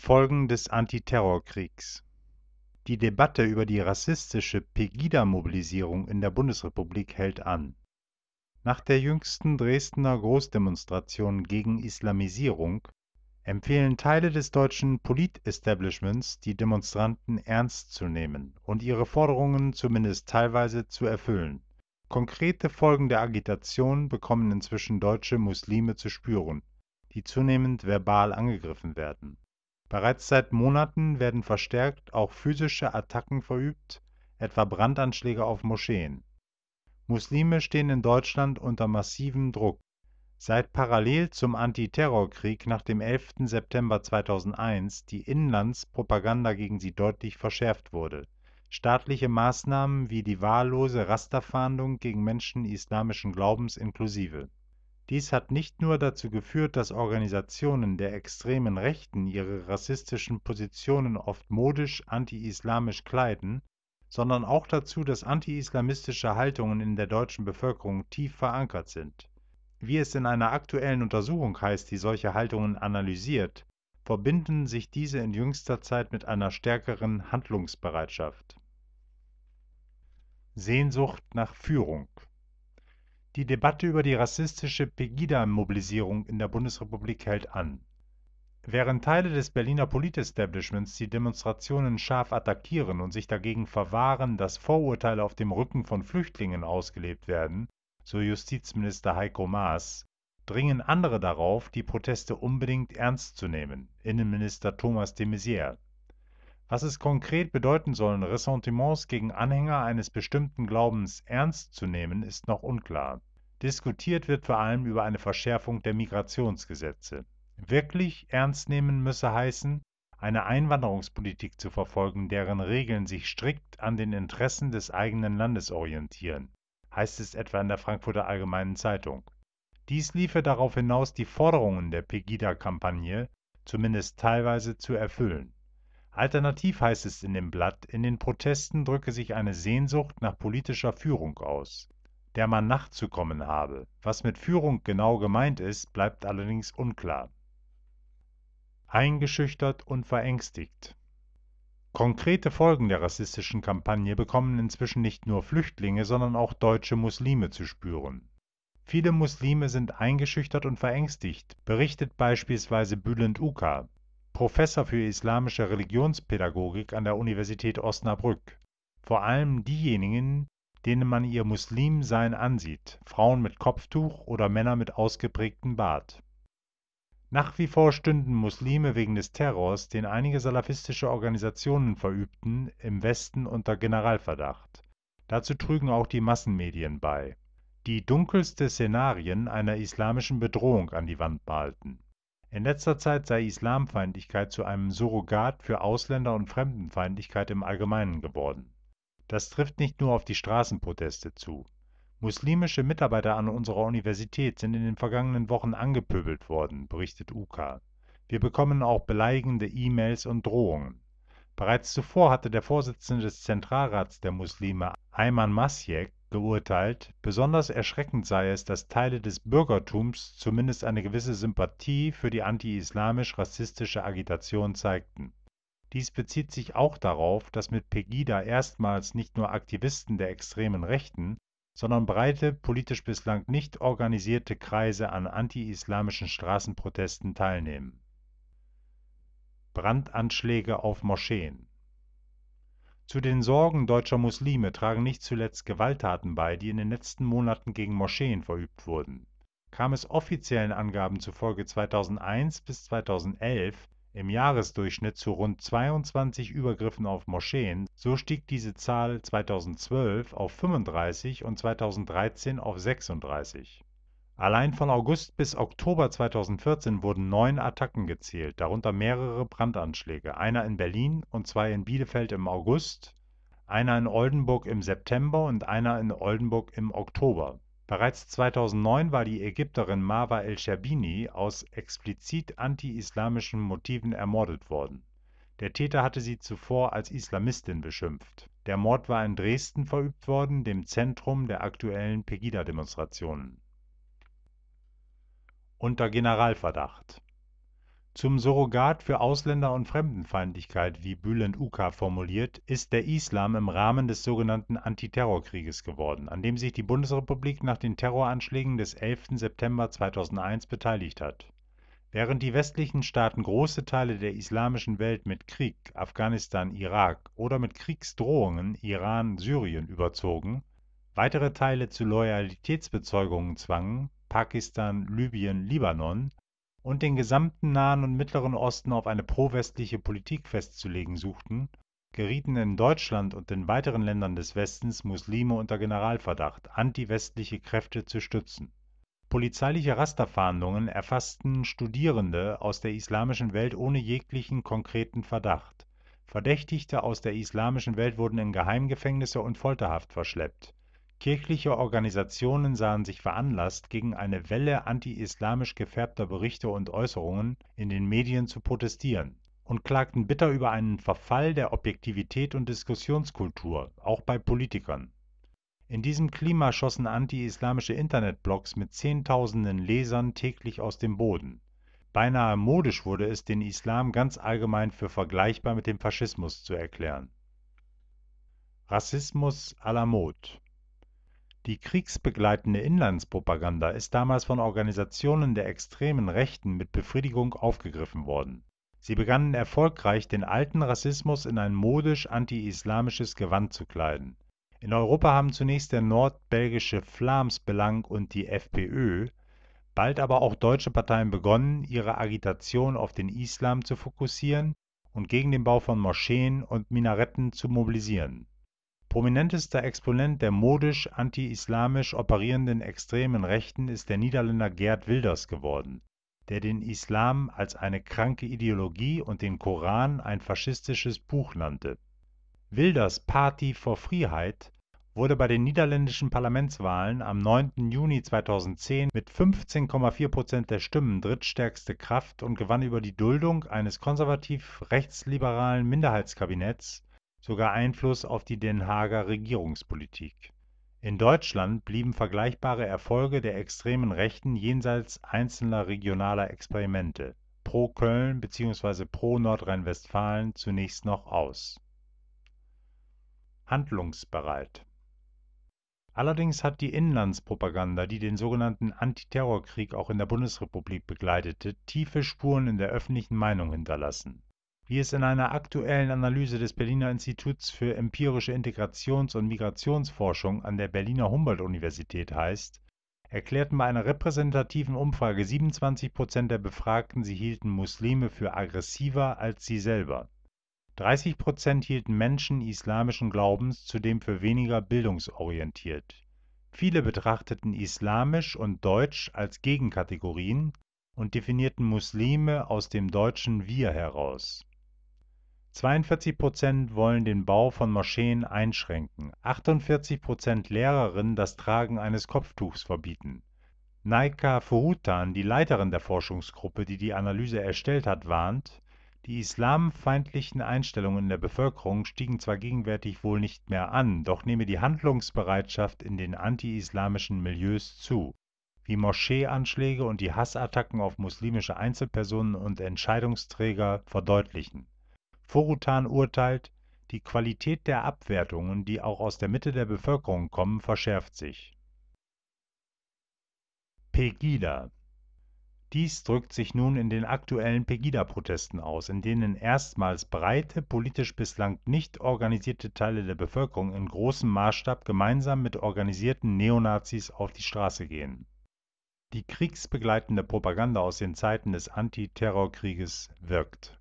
Folgen des Antiterrorkriegs. Die Debatte über die rassistische Pegida-Mobilisierung in der Bundesrepublik hält an. Nach der jüngsten Dresdner Großdemonstration gegen Islamisierung empfehlen Teile des deutschen Politestablishments, die Demonstranten ernst zu nehmen und ihre Forderungen zumindest teilweise zu erfüllen. Konkrete Folgen der Agitation bekommen inzwischen deutsche Muslime zu spüren, die zunehmend verbal angegriffen werden Bereits seit Monaten werden verstärkt auch physische Attacken verübt, etwa Brandanschläge auf Moscheen. Muslime stehen in Deutschland unter massivem Druck. Seit parallel zum Antiterrorkrieg nach dem 11. September 2001 die Inlandspropaganda gegen sie deutlich verschärft wurde. Staatliche Maßnahmen wie die wahllose Rasterfahndung gegen Menschen islamischen Glaubens inklusive dies hat nicht nur dazu geführt, dass Organisationen der extremen Rechten ihre rassistischen Positionen oft modisch anti-islamisch kleiden, sondern auch dazu, dass anti-islamistische Haltungen in der deutschen Bevölkerung tief verankert sind. Wie es in einer aktuellen Untersuchung heißt, die solche Haltungen analysiert, verbinden sich diese in jüngster Zeit mit einer stärkeren Handlungsbereitschaft. Sehnsucht nach Führung die Debatte über die rassistische Pegida-Mobilisierung in der Bundesrepublik hält an. Während Teile des Berliner Politestablishments die Demonstrationen scharf attackieren und sich dagegen verwahren, dass Vorurteile auf dem Rücken von Flüchtlingen ausgelebt werden, so Justizminister Heiko Maas, dringen andere darauf, die Proteste unbedingt ernst zu nehmen, Innenminister Thomas de Maizière. Was es konkret bedeuten sollen, Ressentiments gegen Anhänger eines bestimmten Glaubens ernst zu nehmen, ist noch unklar. Diskutiert wird vor allem über eine Verschärfung der Migrationsgesetze. Wirklich ernst nehmen müsse heißen, eine Einwanderungspolitik zu verfolgen, deren Regeln sich strikt an den Interessen des eigenen Landes orientieren, heißt es etwa in der Frankfurter Allgemeinen Zeitung. Dies liefe darauf hinaus, die Forderungen der Pegida-Kampagne zumindest teilweise zu erfüllen. Alternativ heißt es in dem Blatt, in den Protesten drücke sich eine Sehnsucht nach politischer Führung aus, der man nachzukommen habe. Was mit Führung genau gemeint ist, bleibt allerdings unklar. Eingeschüchtert und verängstigt. Konkrete Folgen der rassistischen Kampagne bekommen inzwischen nicht nur Flüchtlinge, sondern auch deutsche Muslime zu spüren. Viele Muslime sind eingeschüchtert und verängstigt, berichtet beispielsweise Bülent Uka, Professor für islamische Religionspädagogik an der Universität Osnabrück. Vor allem diejenigen, denen man ihr Muslimsein ansieht, Frauen mit Kopftuch oder Männer mit ausgeprägtem Bart. Nach wie vor stünden Muslime wegen des Terrors, den einige salafistische Organisationen verübten, im Westen unter Generalverdacht. Dazu trügen auch die Massenmedien bei, die dunkelste Szenarien einer islamischen Bedrohung an die Wand malten. In letzter Zeit sei Islamfeindlichkeit zu einem Surrogat für Ausländer- und Fremdenfeindlichkeit im Allgemeinen geworden. Das trifft nicht nur auf die Straßenproteste zu. Muslimische Mitarbeiter an unserer Universität sind in den vergangenen Wochen angepöbelt worden, berichtet UKA. Wir bekommen auch beleidigende E-Mails und Drohungen. Bereits zuvor hatte der Vorsitzende des Zentralrats der Muslime, Ayman Masjek, geurteilt, besonders erschreckend sei es, dass Teile des Bürgertums zumindest eine gewisse Sympathie für die anti-islamisch-rassistische Agitation zeigten. Dies bezieht sich auch darauf, dass mit Pegida erstmals nicht nur Aktivisten der extremen Rechten, sondern breite, politisch bislang nicht organisierte Kreise an anti-islamischen Straßenprotesten teilnehmen. Brandanschläge auf Moscheen zu den Sorgen deutscher Muslime tragen nicht zuletzt Gewalttaten bei, die in den letzten Monaten gegen Moscheen verübt wurden. Kam es offiziellen Angaben zufolge 2001 bis 2011 im Jahresdurchschnitt zu rund 22 Übergriffen auf Moscheen, so stieg diese Zahl 2012 auf 35 und 2013 auf 36. Allein von August bis Oktober 2014 wurden neun Attacken gezählt, darunter mehrere Brandanschläge, einer in Berlin und zwei in Bielefeld im August, einer in Oldenburg im September und einer in Oldenburg im Oktober. Bereits 2009 war die Ägypterin Marwa el-Sherbini aus explizit anti-islamischen Motiven ermordet worden. Der Täter hatte sie zuvor als Islamistin beschimpft. Der Mord war in Dresden verübt worden, dem Zentrum der aktuellen Pegida-Demonstrationen unter Generalverdacht. Zum Surrogat für Ausländer- und Fremdenfeindlichkeit, wie Bülent Uca formuliert, ist der Islam im Rahmen des sogenannten Antiterrorkrieges geworden, an dem sich die Bundesrepublik nach den Terroranschlägen des 11. September 2001 beteiligt hat. Während die westlichen Staaten große Teile der islamischen Welt mit Krieg, Afghanistan, Irak oder mit Kriegsdrohungen, Iran, Syrien überzogen, weitere Teile zu Loyalitätsbezeugungen zwangen, Pakistan, Libyen, Libanon und den gesamten Nahen und Mittleren Osten auf eine prowestliche Politik festzulegen suchten, gerieten in Deutschland und den weiteren Ländern des Westens Muslime unter Generalverdacht, antiwestliche Kräfte zu stützen. Polizeiliche Rasterfahndungen erfassten Studierende aus der islamischen Welt ohne jeglichen konkreten Verdacht. Verdächtigte aus der islamischen Welt wurden in Geheimgefängnisse und Folterhaft verschleppt Kirchliche Organisationen sahen sich veranlasst, gegen eine Welle anti-islamisch gefärbter Berichte und Äußerungen in den Medien zu protestieren und klagten bitter über einen Verfall der Objektivität und Diskussionskultur, auch bei Politikern. In diesem Klima schossen anti-islamische Internetblogs mit Zehntausenden Lesern täglich aus dem Boden. Beinahe modisch wurde es, den Islam ganz allgemein für vergleichbar mit dem Faschismus zu erklären. Rassismus à la mode die kriegsbegleitende Inlandspropaganda ist damals von Organisationen der extremen Rechten mit Befriedigung aufgegriffen worden. Sie begannen erfolgreich, den alten Rassismus in ein modisch anti-islamisches Gewand zu kleiden. In Europa haben zunächst der nordbelgische Vlaams und die FPÖ, bald aber auch deutsche Parteien begonnen, ihre Agitation auf den Islam zu fokussieren und gegen den Bau von Moscheen und Minaretten zu mobilisieren Prominentester Exponent der modisch anti-islamisch operierenden extremen Rechten ist der Niederländer Gerd Wilders geworden, der den Islam als eine kranke Ideologie und den Koran ein faschistisches Buch nannte. Wilders Party for Freiheit wurde bei den niederländischen Parlamentswahlen am 9. Juni 2010 mit 15,4 Prozent der Stimmen drittstärkste Kraft und gewann über die Duldung eines konservativ-rechtsliberalen Minderheitskabinetts sogar Einfluss auf die Den Haager Regierungspolitik. In Deutschland blieben vergleichbare Erfolge der extremen Rechten jenseits einzelner regionaler Experimente pro Köln bzw. pro Nordrhein-Westfalen zunächst noch aus. Handlungsbereit Allerdings hat die Inlandspropaganda, die den sogenannten Antiterrorkrieg auch in der Bundesrepublik begleitete, tiefe Spuren in der öffentlichen Meinung hinterlassen wie es in einer aktuellen Analyse des Berliner Instituts für empirische Integrations- und Migrationsforschung an der Berliner Humboldt-Universität heißt, erklärten bei einer repräsentativen Umfrage 27 Prozent der Befragten, sie hielten Muslime für aggressiver als sie selber. 30 Prozent hielten Menschen islamischen Glaubens zudem für weniger bildungsorientiert. Viele betrachteten islamisch und deutsch als Gegenkategorien und definierten Muslime aus dem deutschen Wir heraus. 42 Prozent wollen den Bau von Moscheen einschränken, 48 Prozent Lehrerinnen das Tragen eines Kopftuchs verbieten. Naika Fuhutan, die Leiterin der Forschungsgruppe, die die Analyse erstellt hat, warnt, die islamfeindlichen Einstellungen der Bevölkerung stiegen zwar gegenwärtig wohl nicht mehr an, doch nehme die Handlungsbereitschaft in den anti-islamischen Milieus zu. Wie Moscheeanschläge und die Hassattacken auf muslimische Einzelpersonen und Entscheidungsträger verdeutlichen Vorutan urteilt, die Qualität der Abwertungen, die auch aus der Mitte der Bevölkerung kommen, verschärft sich. Pegida Dies drückt sich nun in den aktuellen Pegida-Protesten aus, in denen erstmals breite, politisch bislang nicht organisierte Teile der Bevölkerung in großem Maßstab gemeinsam mit organisierten Neonazis auf die Straße gehen. Die kriegsbegleitende Propaganda aus den Zeiten des Antiterrorkrieges wirkt